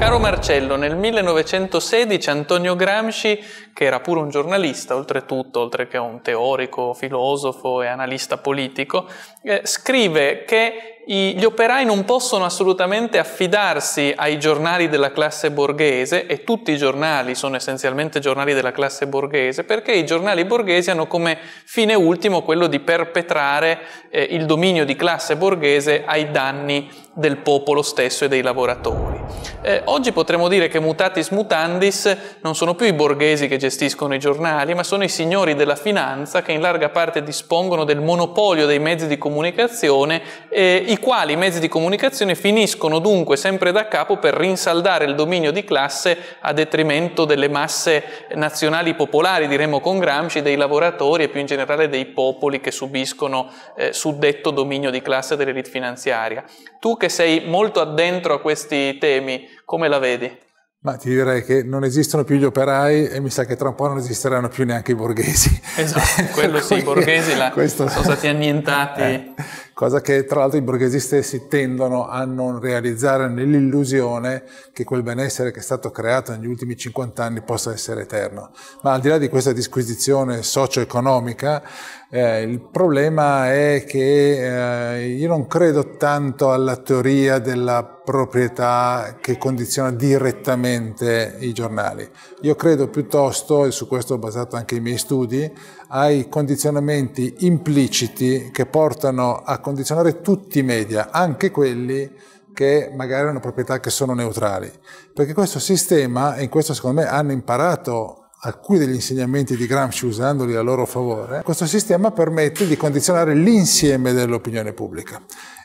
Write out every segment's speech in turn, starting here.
Caro Marcello, nel 1916 Antonio Gramsci, che era pure un giornalista oltretutto, oltre che un teorico, filosofo e analista politico, eh, scrive che i, gli operai non possono assolutamente affidarsi ai giornali della classe borghese, e tutti i giornali sono essenzialmente giornali della classe borghese, perché i giornali borghesi hanno come fine ultimo quello di perpetrare eh, il dominio di classe borghese ai danni del popolo stesso e dei lavoratori. Eh, oggi potremmo dire che mutatis mutandis non sono più i borghesi che gestiscono i giornali, ma sono i signori della finanza che in larga parte dispongono del monopolio dei mezzi di comunicazione, eh, i quali mezzi di comunicazione finiscono dunque sempre da capo per rinsaldare il dominio di classe a detrimento delle masse nazionali popolari, diremmo con Gramsci, dei lavoratori e più in generale dei popoli che subiscono eh, suddetto dominio di classe dell'elite finanziaria. Tu che sei molto addentro a questi temi, come la vedi? Ma ti direi che non esistono più gli operai e mi sa che tra un po' non esisteranno più neanche i borghesi. Esatto, quello sì, i borghesi la, questo... sono stati annientati. Eh cosa che tra l'altro i borghesi stessi tendono a non realizzare nell'illusione che quel benessere che è stato creato negli ultimi 50 anni possa essere eterno. Ma al di là di questa disquisizione socio-economica, eh, il problema è che eh, io non credo tanto alla teoria della proprietà che condiziona direttamente i giornali. Io credo piuttosto, e su questo ho basato anche i miei studi, ai condizionamenti impliciti che portano a condizionare tutti i media, anche quelli che magari hanno proprietà che sono neutrali. Perché questo sistema, e in questo secondo me hanno imparato alcuni degli insegnamenti di Gramsci usandoli a loro favore, questo sistema permette di condizionare l'insieme dell'opinione pubblica.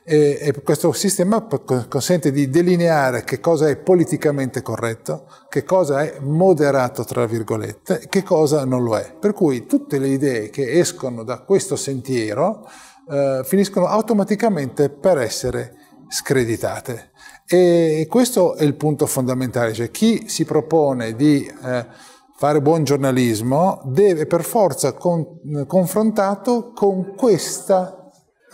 E, e, questo sistema consente di delineare che cosa è politicamente corretto, che cosa è moderato, tra virgolette, che cosa non lo è. Per cui tutte le idee che escono da questo sentiero eh, finiscono automaticamente per essere screditate. E questo è il punto fondamentale, cioè chi si propone di eh, fare buon giornalismo deve per forza con, eh, confrontato con questa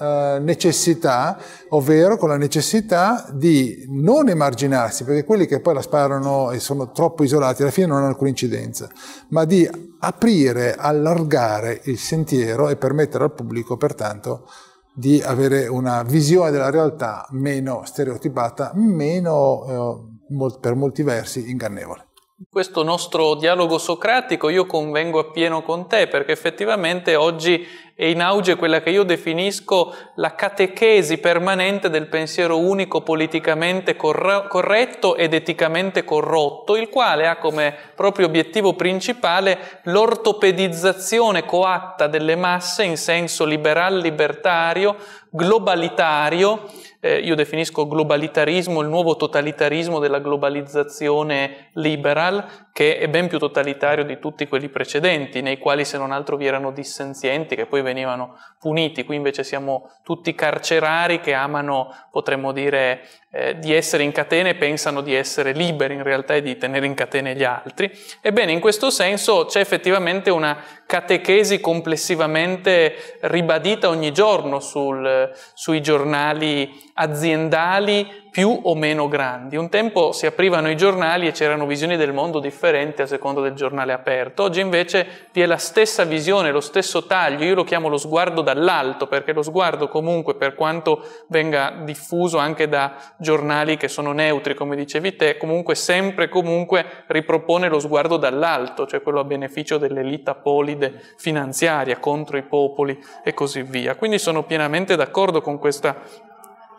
eh, necessità, ovvero con la necessità di non emarginarsi, perché quelli che poi la sparano e sono troppo isolati alla fine non hanno alcuna incidenza, ma di aprire, allargare il sentiero e permettere al pubblico pertanto di avere una visione della realtà meno stereotipata, meno eh, per molti versi ingannevole questo nostro dialogo socratico io convengo appieno con te perché effettivamente oggi è in auge quella che io definisco la catechesi permanente del pensiero unico politicamente corro- corretto ed eticamente corrotto, il quale ha come proprio obiettivo principale l'ortopedizzazione coatta delle masse in senso liberal-libertario, globalitario, eh, io definisco globalitarismo il nuovo totalitarismo della globalizzazione liberal, che è ben più totalitario di tutti quelli precedenti, nei quali se non altro vi erano dissenzienti che poi venivano puniti, qui invece siamo tutti carcerari che amano, potremmo dire, eh, di essere in catene e pensano di essere liberi in realtà e di tenere in catene gli altri. Ebbene, in questo senso c'è effettivamente una catechesi complessivamente ribadita ogni giorno sul, sui giornali aziendali più o meno grandi. Un tempo si aprivano i giornali e c'erano visioni del mondo differenti differente a seconda del giornale aperto. Oggi invece vi è la stessa visione, lo stesso taglio, io lo chiamo lo sguardo dall'alto, perché lo sguardo comunque, per quanto venga diffuso anche da giornali che sono neutri, come dicevi te, comunque sempre comunque ripropone lo sguardo dall'alto, cioè quello a beneficio dell'elite apolide finanziaria contro i popoli e così via. Quindi sono pienamente d'accordo con questa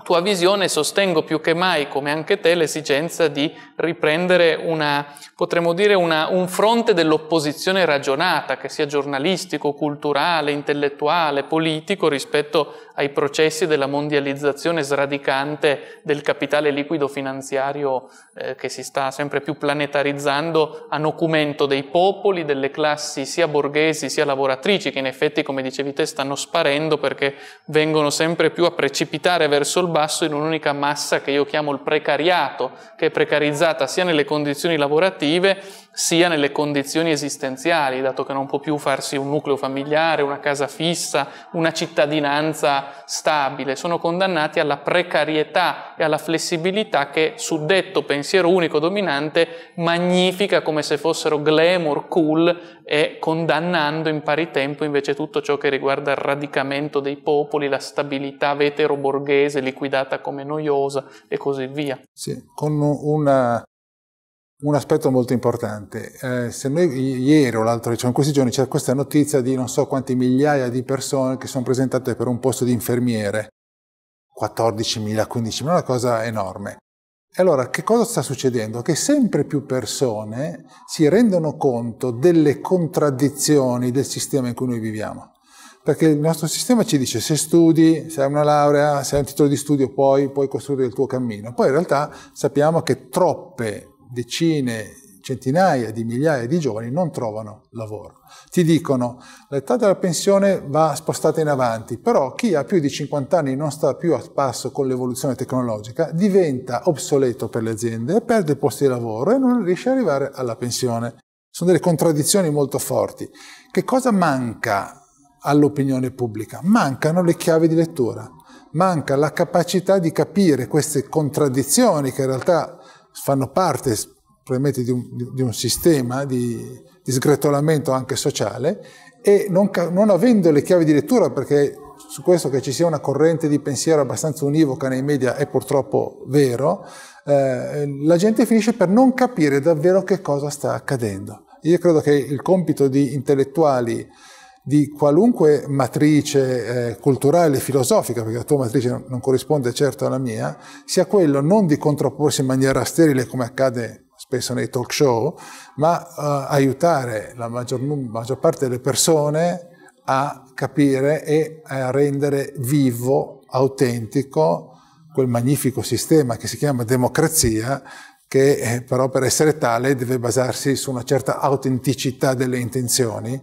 tua visione sostengo più che mai, come anche te, l'esigenza di riprendere una, potremmo dire, una, un fronte dell'opposizione ragionata, che sia giornalistico, culturale, intellettuale, politico, rispetto ai processi della mondializzazione sradicante del capitale liquido finanziario eh, che si sta sempre più planetarizzando a nocumento dei popoli, delle classi sia borghesi sia lavoratrici, che in effetti, come dicevi te, stanno sparendo perché vengono sempre più a precipitare verso il basso in un'unica massa che io chiamo il precariato, che è precarizzata sia nelle condizioni lavorative sia nelle condizioni esistenziali, dato che non può più farsi un nucleo familiare, una casa fissa, una cittadinanza stabile, sono condannati alla precarietà e alla flessibilità che suddetto pensiero unico dominante magnifica come se fossero glamour, cool e condannando in pari tempo invece tutto ciò che riguarda il radicamento dei popoli, la stabilità vetero-borghese liquidata come noiosa e così via. Sì, con una un aspetto molto importante. Eh, se noi ieri o l'altro, cioè in questi giorni c'è questa notizia di non so quante migliaia di persone che sono presentate per un posto di infermiere, 14.000, 15.000, una cosa enorme. E allora, che cosa sta succedendo? Che sempre più persone si rendono conto delle contraddizioni del sistema in cui noi viviamo. Perché il nostro sistema ci dice se studi, se hai una laurea, se hai un titolo di studio, poi puoi costruire il tuo cammino. Poi in realtà sappiamo che troppe decine, centinaia di migliaia di giovani non trovano lavoro. Ti dicono l'età della pensione va spostata in avanti, però chi ha più di 50 anni non sta più a passo con l'evoluzione tecnologica, diventa obsoleto per le aziende, perde posti di lavoro e non riesce ad arrivare alla pensione. Sono delle contraddizioni molto forti. Che cosa manca all'opinione pubblica? Mancano le chiavi di lettura, manca la capacità di capire queste contraddizioni che in realtà fanno parte probabilmente di un, di un sistema di, di, sgretolamento anche sociale e non, non avendo le chiavi di lettura, perché su questo che ci sia una corrente di pensiero abbastanza univoca nei media è purtroppo vero, eh, la gente finisce per non capire davvero che cosa sta accadendo. Io credo che il compito di intellettuali di qualunque matrice eh, culturale e filosofica, perché la tua matrice non corrisponde certo alla mia, sia quello non di contrapporsi in maniera sterile come accade spesso nei talk show, ma eh, aiutare la maggior, maggior parte delle persone a capire e a rendere vivo, autentico, quel magnifico sistema che si chiama democrazia, che eh, però per essere tale deve basarsi su una certa autenticità delle intenzioni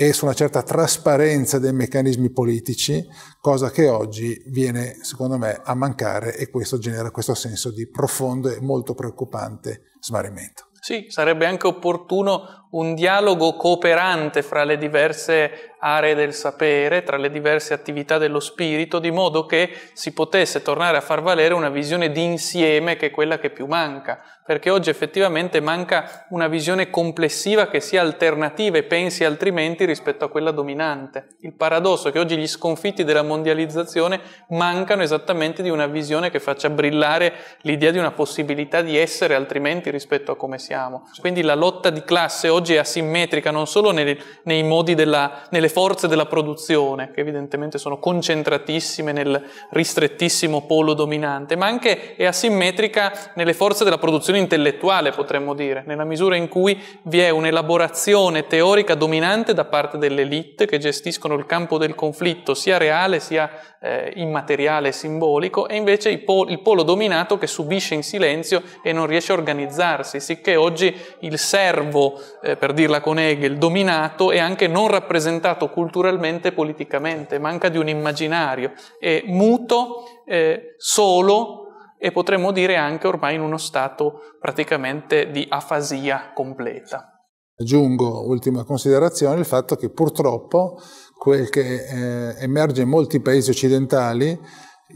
e su una certa trasparenza dei meccanismi politici, cosa che oggi viene, secondo me, a mancare e questo genera questo senso di profondo e molto preoccupante smarrimento. Sì, sarebbe anche opportuno un dialogo cooperante fra le diverse aree del sapere, tra le diverse attività dello spirito, di modo che si potesse tornare a far valere una visione di insieme che è quella che più manca, perché oggi effettivamente manca una visione complessiva che sia alternativa e pensi altrimenti rispetto a quella dominante. Il paradosso è che oggi gli sconfitti della mondializzazione mancano esattamente di una visione che faccia brillare l'idea di una possibilità di essere altrimenti rispetto a come siamo. Quindi la lotta di classe oggi oggi è asimmetrica non solo nei, nei modi della, nelle forze della produzione, che evidentemente sono concentratissime nel ristrettissimo polo dominante, ma anche è asimmetrica nelle forze della produzione intellettuale, potremmo dire, nella misura in cui vi è un'elaborazione teorica dominante da parte dell'elite che gestiscono il campo del conflitto, sia reale sia eh, immateriale e simbolico, e invece il polo, il polo dominato che subisce in silenzio e non riesce a organizzarsi, sicché oggi il servo eh, eh, per dirla con Hegel, dominato e anche non rappresentato culturalmente e politicamente, manca di un immaginario, è muto, eh, solo e potremmo dire anche ormai in uno stato praticamente di afasia completa. Aggiungo, ultima considerazione, il fatto che purtroppo quel che eh, emerge in molti paesi occidentali,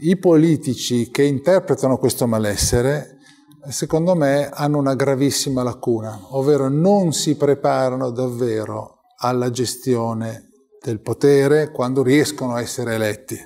i politici che interpretano questo malessere secondo me hanno una gravissima lacuna, ovvero non si preparano davvero alla gestione del potere quando riescono a essere eletti.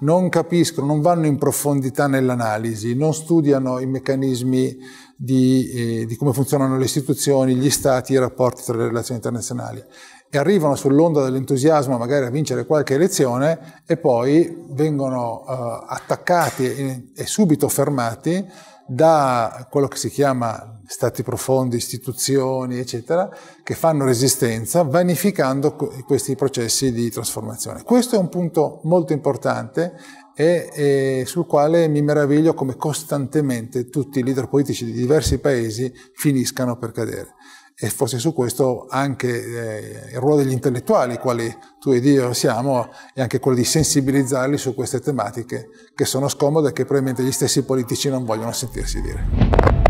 Non capiscono, non vanno in profondità nell'analisi, non studiano i meccanismi di, eh, di come funzionano le istituzioni, gli stati, i rapporti tra le relazioni internazionali e arrivano sull'onda dell'entusiasmo magari a vincere qualche elezione e poi vengono eh, attaccati e, e subito fermati da quello che si chiama stati profondi, istituzioni, eccetera, che fanno resistenza, vanificando questi processi di trasformazione. Questo è un punto molto importante e, e, sul quale mi meraviglio come costantemente tutti i leader politici di diversi paesi finiscano per cadere e forse su questo anche eh, il ruolo degli intellettuali, quali tu ed io siamo, è anche quello di sensibilizzarli su queste tematiche che sono scomode e che probabilmente gli stessi politici non vogliono sentirsi dire.